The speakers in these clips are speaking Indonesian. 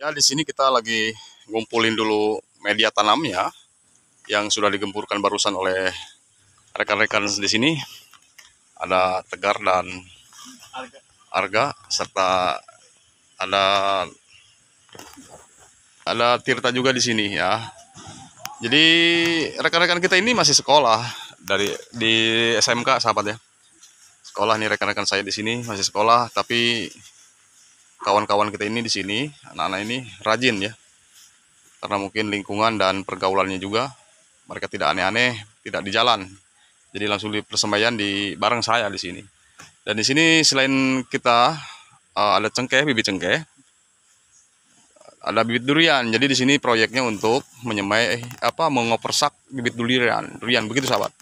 Ya, di sini kita lagi ngumpulin dulu media tanamnya yang sudah digempurkan barusan oleh rekan-rekan di sini. Ada Tegar dan Arga serta ada ada Tirta juga di sini ya. Jadi rekan-rekan kita ini masih sekolah dari di SMK sahabat ya. Sekolah nih rekan-rekan saya di sini masih sekolah tapi kawan-kawan kita ini di sini anak-anak ini rajin ya karena mungkin lingkungan dan pergaulannya juga mereka tidak aneh-aneh tidak di jalan jadi langsung di persembahan di bareng saya di sini dan di sini selain kita uh, ada cengkeh bibit cengkeh ada bibit durian jadi di sini proyeknya untuk menyemai apa mengopersak bibit durian durian begitu sahabat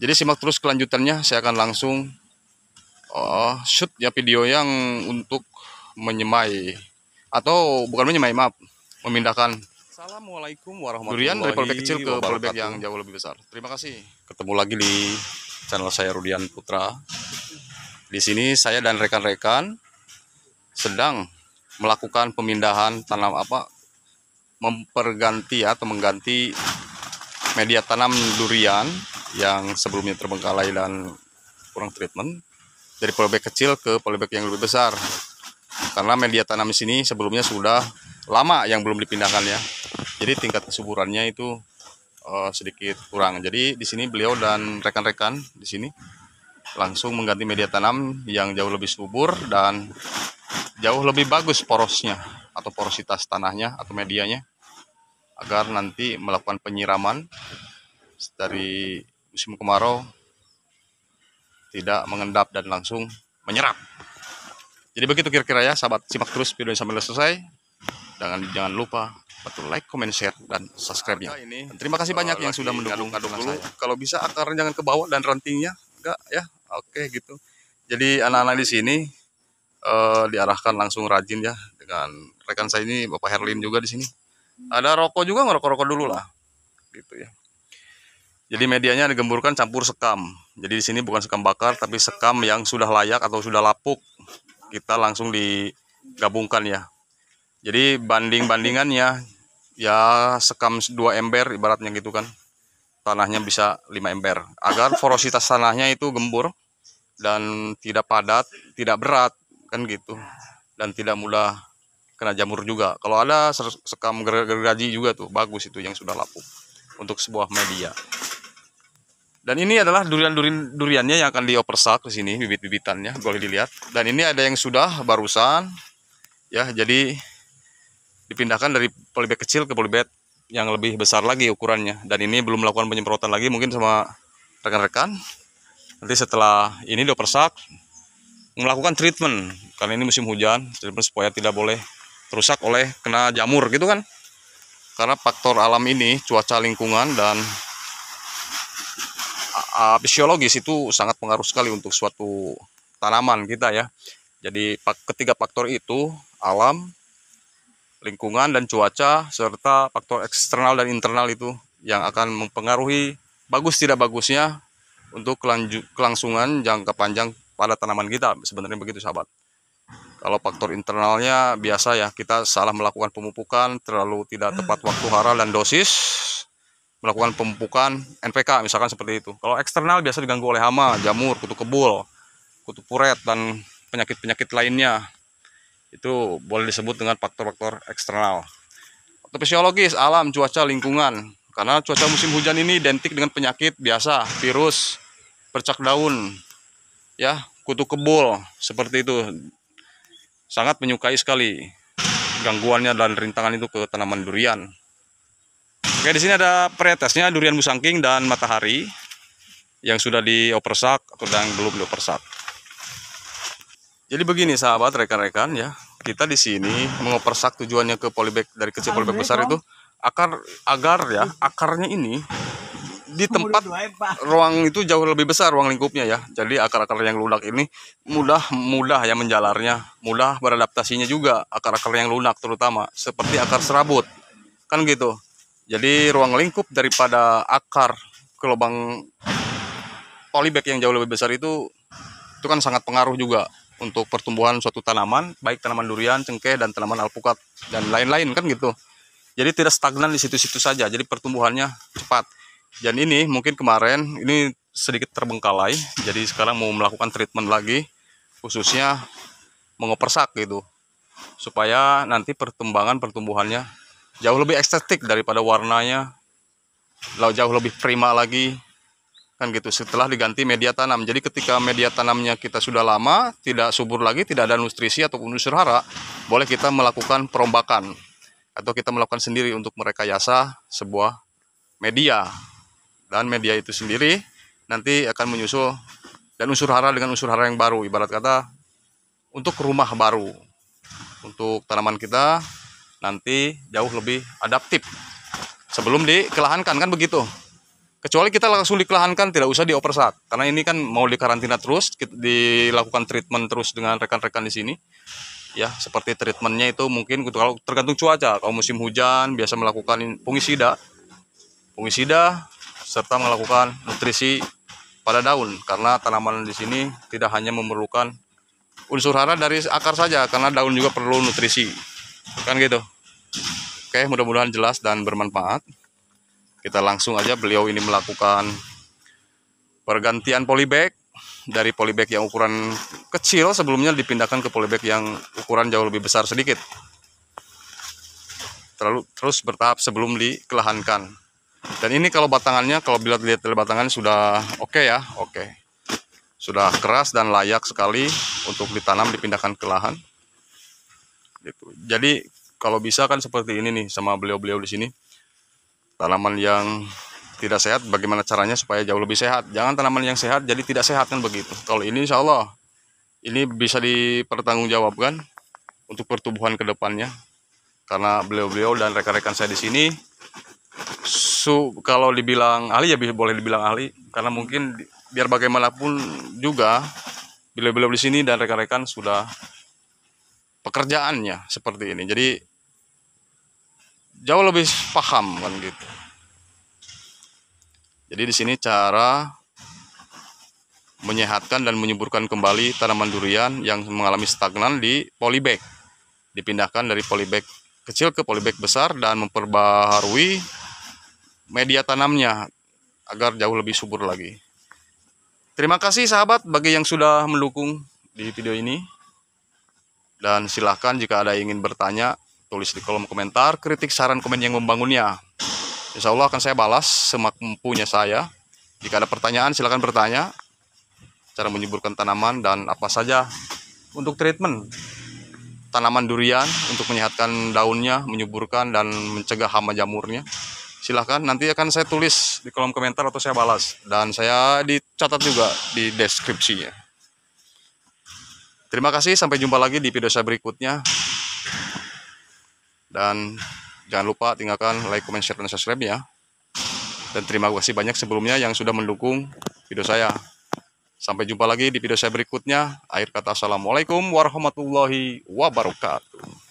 jadi simak terus kelanjutannya saya akan langsung uh, shoot ya video yang untuk menyemai atau bukan menyemai maaf memindahkan Assalamualaikum warahmatullahi Durian dari Polbek kecil ke Polbek yang jauh lebih besar. Terima kasih. Ketemu lagi di channel saya Rudian Putra. Di sini saya dan rekan-rekan sedang melakukan pemindahan tanam apa memperganti atau mengganti media tanam durian yang sebelumnya terbengkalai dan kurang treatment dari polybag kecil ke polybag yang lebih besar karena media tanam di sini sebelumnya sudah lama yang belum dipindahkan ya. Jadi tingkat kesuburannya itu uh, sedikit kurang. Jadi di sini beliau dan rekan-rekan di sini langsung mengganti media tanam yang jauh lebih subur dan jauh lebih bagus porosnya atau porositas tanahnya atau medianya agar nanti melakukan penyiraman dari musim kemarau tidak mengendap dan langsung menyerap. Jadi begitu kira-kira ya sahabat, simak terus video ini sampai selesai. Jangan jangan lupa betul like, comment, share dan subscribe-nya. Nah, terima kasih oh, banyak yang sudah mendukung aduk Saya. Kalau bisa akarnya jangan ke bawah dan rantingnya enggak ya. Oke gitu. Jadi anak-anak di sini uh, diarahkan langsung rajin ya dengan rekan saya ini Bapak Herlin juga di sini. Ada rokok juga ngerokok-rokok dulu lah. Gitu ya. Jadi medianya digemburkan campur sekam. Jadi di sini bukan sekam bakar tapi sekam yang sudah layak atau sudah lapuk kita langsung digabungkan ya jadi banding-bandingannya ya sekam 2 ember ibaratnya gitu kan tanahnya bisa 5 ember agar porositas tanahnya itu gembur dan tidak padat tidak berat kan gitu dan tidak mudah kena jamur juga kalau ada sekam gergaji juga tuh bagus itu yang sudah lapuk untuk sebuah media dan ini adalah durian-durian duriannya yang akan diopersak di sini bibit-bibitannya boleh dilihat. Dan ini ada yang sudah barusan ya jadi dipindahkan dari polybag kecil ke polybag yang lebih besar lagi ukurannya. Dan ini belum melakukan penyemprotan lagi mungkin sama rekan-rekan. Nanti setelah ini diopersak melakukan treatment karena ini musim hujan treatment supaya tidak boleh rusak oleh kena jamur gitu kan. Karena faktor alam ini cuaca lingkungan dan uh, ah, fisiologis itu sangat pengaruh sekali untuk suatu tanaman kita ya. Jadi ketiga faktor itu alam, lingkungan dan cuaca serta faktor eksternal dan internal itu yang akan mempengaruhi bagus tidak bagusnya untuk kelangsungan jangka panjang pada tanaman kita sebenarnya begitu sahabat. Kalau faktor internalnya biasa ya kita salah melakukan pemupukan, terlalu tidak tepat waktu hara dan dosis melakukan pemupukan NPK misalkan seperti itu. Kalau eksternal biasa diganggu oleh hama, jamur, kutu kebul, kutu puret dan penyakit-penyakit lainnya. Itu boleh disebut dengan faktor-faktor eksternal. Atau fisiologis, alam, cuaca, lingkungan. Karena cuaca musim hujan ini identik dengan penyakit biasa, virus, percak daun, ya, kutu kebul, seperti itu. Sangat menyukai sekali gangguannya dan rintangan itu ke tanaman durian. Oke, di sini ada varietasnya durian musangking dan matahari yang sudah diopersak atau yang belum diopersak. Jadi begini sahabat rekan-rekan ya, kita di sini mengopersak tujuannya ke polybag dari kecil polybag besar itu akar agar ya akarnya ini di tempat eh, ruang itu jauh lebih besar ruang lingkupnya ya. Jadi akar-akar yang lunak ini mudah mudah ya menjalarnya, mudah beradaptasinya juga akar-akar yang lunak terutama seperti akar serabut. Kan gitu jadi ruang lingkup daripada akar ke lubang polybag yang jauh lebih besar itu itu kan sangat pengaruh juga untuk pertumbuhan suatu tanaman, baik tanaman durian, cengkeh dan tanaman alpukat dan lain-lain kan gitu. Jadi tidak stagnan di situ-situ saja, jadi pertumbuhannya cepat. Dan ini mungkin kemarin ini sedikit terbengkalai, jadi sekarang mau melakukan treatment lagi khususnya mengopersak gitu supaya nanti pertumbangan pertumbuhannya jauh lebih estetik daripada warnanya lalu jauh lebih prima lagi kan gitu setelah diganti media tanam jadi ketika media tanamnya kita sudah lama tidak subur lagi tidak ada nutrisi atau unsur hara boleh kita melakukan perombakan atau kita melakukan sendiri untuk merekayasa sebuah media dan media itu sendiri nanti akan menyusul dan unsur hara dengan unsur hara yang baru ibarat kata untuk rumah baru untuk tanaman kita nanti jauh lebih adaptif sebelum dikelahankan kan begitu kecuali kita langsung dikelahankan tidak usah dioper saat karena ini kan mau dikarantina terus dilakukan treatment terus dengan rekan-rekan di sini ya seperti treatmentnya itu mungkin gitu. kalau tergantung cuaca kalau musim hujan biasa melakukan fungisida fungisida serta melakukan nutrisi pada daun karena tanaman di sini tidak hanya memerlukan unsur hara dari akar saja karena daun juga perlu nutrisi kan gitu Oke, mudah-mudahan jelas dan bermanfaat. Kita langsung aja beliau ini melakukan pergantian polybag dari polybag yang ukuran kecil sebelumnya dipindahkan ke polybag yang ukuran jauh lebih besar sedikit. Terlalu terus bertahap sebelum dikelahankan. Dan ini kalau batangannya kalau bila dilihat dari batangan sudah oke okay ya, oke. Okay. Sudah keras dan layak sekali untuk ditanam dipindahkan ke lahan. Gitu. Jadi kalau bisa kan seperti ini nih sama beliau-beliau di sini tanaman yang tidak sehat bagaimana caranya supaya jauh lebih sehat jangan tanaman yang sehat jadi tidak sehat kan begitu kalau ini insya Allah ini bisa dipertanggungjawabkan untuk pertumbuhan kedepannya karena beliau-beliau dan rekan-rekan saya di sini su kalau dibilang ahli ya boleh dibilang ahli karena mungkin biar bagaimanapun juga beliau-beliau di sini dan rekan-rekan sudah pekerjaannya seperti ini. Jadi jauh lebih paham kan gitu. Jadi di sini cara menyehatkan dan menyuburkan kembali tanaman durian yang mengalami stagnan di polybag. Dipindahkan dari polybag kecil ke polybag besar dan memperbaharui media tanamnya agar jauh lebih subur lagi. Terima kasih sahabat bagi yang sudah mendukung di video ini. Dan silahkan jika ada yang ingin bertanya, tulis di kolom komentar, kritik, saran, komen yang membangunnya. Insya Allah akan saya balas semampunya saya. Jika ada pertanyaan, silahkan bertanya. Cara menyuburkan tanaman dan apa saja untuk treatment tanaman durian untuk menyehatkan daunnya, menyuburkan dan mencegah hama jamurnya. Silahkan nanti akan saya tulis di kolom komentar atau saya balas dan saya dicatat juga di deskripsinya. Terima kasih, sampai jumpa lagi di video saya berikutnya. Dan jangan lupa tinggalkan like, comment, share, dan subscribe ya. Dan terima kasih banyak sebelumnya yang sudah mendukung video saya. Sampai jumpa lagi di video saya berikutnya. Akhir kata, Assalamualaikum warahmatullahi wabarakatuh.